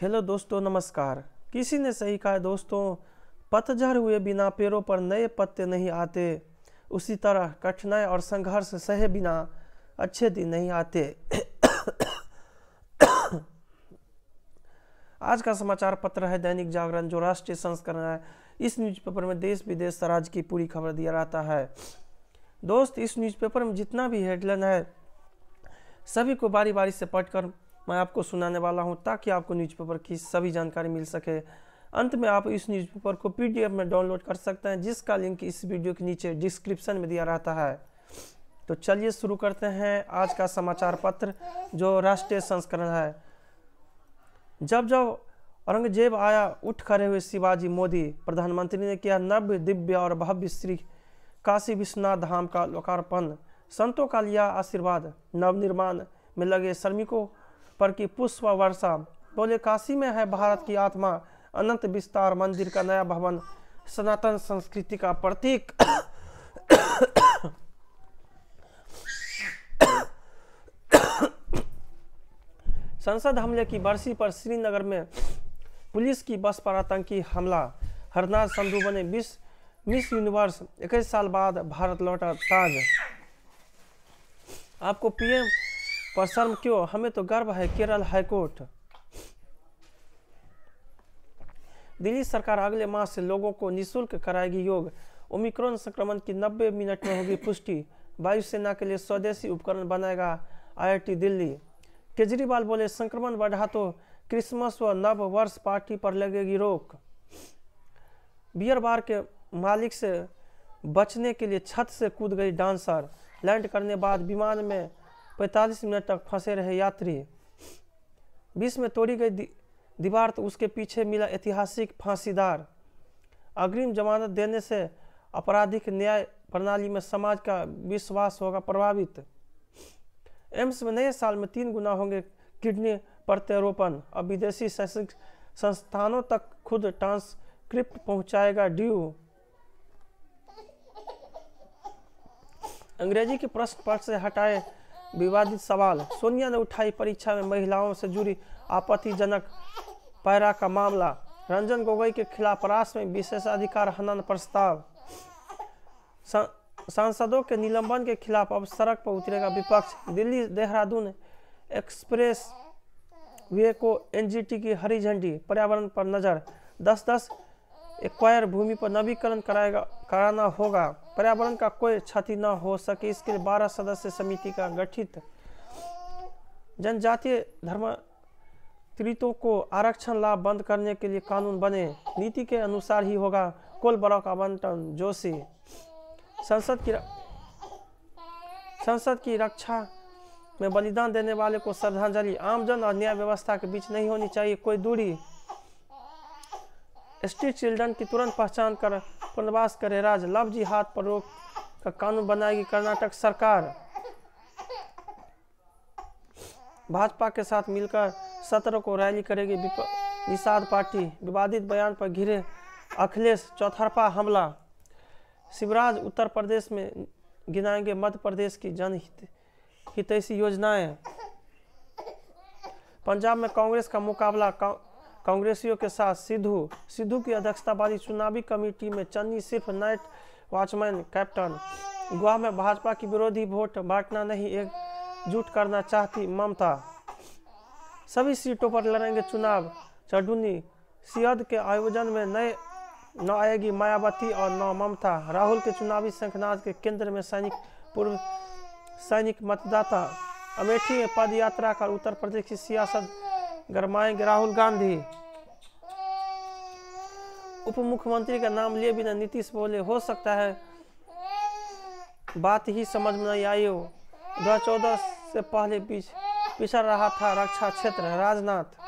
hello दोस्तों नमस्कार किसी ने सही कहा दोस्तों पतझर हुए बिना पेड़ों पर नए पत्ते नहीं आते उसी तरह कठिनाई और संघर्ष सहे बिना अच्छे दिन नहीं आते आज का समाचार पत्र है दैनिक जागरण जो राष्ट्रीय संस्करण है इस न्यूज़पेपर में देश विदेश राज की पूरी खबर दिया जाता है दोस्त इस न्यूज़पेपर में जितना भी हेडलाइन है सभी को बारी बारी से पढ़कर मैं आपको सुनाने वाला हूँ ताकि आपको न्यूज़पेपर की सभी जानकारी मिल सके अंत में आप इस न्यूज़पेपर को पीडीएफ में डाउनलोड कर सकते हैं जिसका लिंक इस वीडियो के नीचे डिस्क्रिप्शन में दिया रहता है तो चलिए शुरू करते हैं आज का समाचार पत्र जो राष्ट्रीय संस्करण है जब जब औरंगजेब आया उठ खड़े हुए शिवाजी मोदी प्रधानमंत्री ने किया नव्य दिव्य और भव्य श्री काशी विश्वनाथ धाम का लोकार्पण संतों का लिया आशीर्वाद नवनिर्माण में लगे श्रमिकों पर की पुष्प वर्षा बोले काशी में है भारत की आत्मा अनंत विस्तार मंदिर का नया भवन सनातन संस्कृति का प्रतीक संसद हमले की बरसी पर श्रीनगर में पुलिस की बस पर आतंकी हमला हरनाथ संधु बने मिस मिस यूनिवर्स इक्कीस साल बाद भारत लौटा ताज आपको पीएम पर शर्म क्यों हमें तो गर्व है केरल हाईकोर्ट दिल्ली सरकार अगले माह से लोगों को निशुल्क कराएगी योग ओमिक्रॉन संक्रमण की 90 मिनट में होगी पुष्टि वायुसेना के लिए स्वदेशी उपकरण बनाएगा आईआईटी दिल्ली केजरीवाल बोले संक्रमण बढ़ा तो क्रिसमस व नव वर्ष पार्टी पर लगेगी रोक बियर बार के मालिक से बचने के लिए छत से कूद गई डांसर लैंड करने बाद विमान में पैंतालीस मिनट तक फंसे रहे यात्री बीस में तोड़ी गई दीवार तो उसके पीछे मिला ऐतिहासिक फांसीदार अग्रिम जमानत देने से आपराधिक न्याय प्रणाली में समाज का विश्वास होगा प्रभावित एम्स में नए साल में तीन गुना होंगे किडनी प्रत्यारोपण अब विदेशी शैक्षणिक संस्थानों तक खुद ट्रांसक्रिप्ट पहुंचाएगा ड्यू अंग्रेजी के प्रश्न पट से हटाए विवादित सवाल सोनिया ने उठाई परीक्षा में महिलाओं से जुड़ी आपत्तिजनक पैरा का मामला रंजन गोगोई के खिलाफ राष्ट्र में विशेषाधिकार हनन प्रस्ताव सांसदों के निलंबन के खिलाफ अब सड़क पर उतरेगा विपक्ष दिल्ली देहरादून एक्सप्रेस वे को एनजीटी की हरी झंडी पर्यावरण पर नजर दस दस एक्वायर भूमि पर नवीकरण कराएगा कराना होगा पर्यावरण का कोई क्षति न हो सके इसके लिए बारह सदस्य समिति का गठित जनजातीय धर्म पीड़ितों को आरक्षण लाभ बंद करने के लिए कानून बने नीति के अनुसार ही होगा कोल ब्लॉक आवंटन जोशी संसद की संसद की रक्षा में बलिदान देने वाले को श्रद्धांजलि आमजन और न्याय व्यवस्था के बीच नहीं होनी चाहिए कोई दूरी स्ट्रीट चिल्ड्रन की तुरंत पहचान कर पुनर्वास करे राज लव हाथ पर रोक का कानून बनाएगी कर्नाटक सरकार भाजपा के साथ मिलकर सत्रह को रैली करेगी निषाद पार्टी विवादित बयान पर घिरे अखिलेश चौथरपा हमला शिवराज उत्तर प्रदेश में गिनाएंगे मध्य प्रदेश की जनहित हितैषी योजनाएं पंजाब में कांग्रेस का मुकाबला का, कांग्रेसियों के साथ सिद्धू सिद्धू की अध्यक्षता वाली चुनावी कमेटी में चन्नी सिर्फ नाइट वॉचमैन कैप्टन गोवा में भाजपा की विरोधी वोट बांटना नहीं एकजुट करना चाहती ममता सभी सीटों पर लड़ेंगे चुनाव चडुनी सियद के आयोजन में नए न आएगी मायावती और न ममता राहुल के चुनावी शंखनाद के केंद्र में सैनिक पूर्व सैनिक मतदाता अमेठी में पद यात्रा कर उत्तर प्रदेश की सियासत गरमाएंगे राहुल गांधी उप मुख्यमंत्री का नाम लिए बिना नीतीश बोले हो सकता है बात ही समझ में नहीं आई हो दो से पहले पीछे पिछड़ रहा था रक्षा क्षेत्र राजनाथ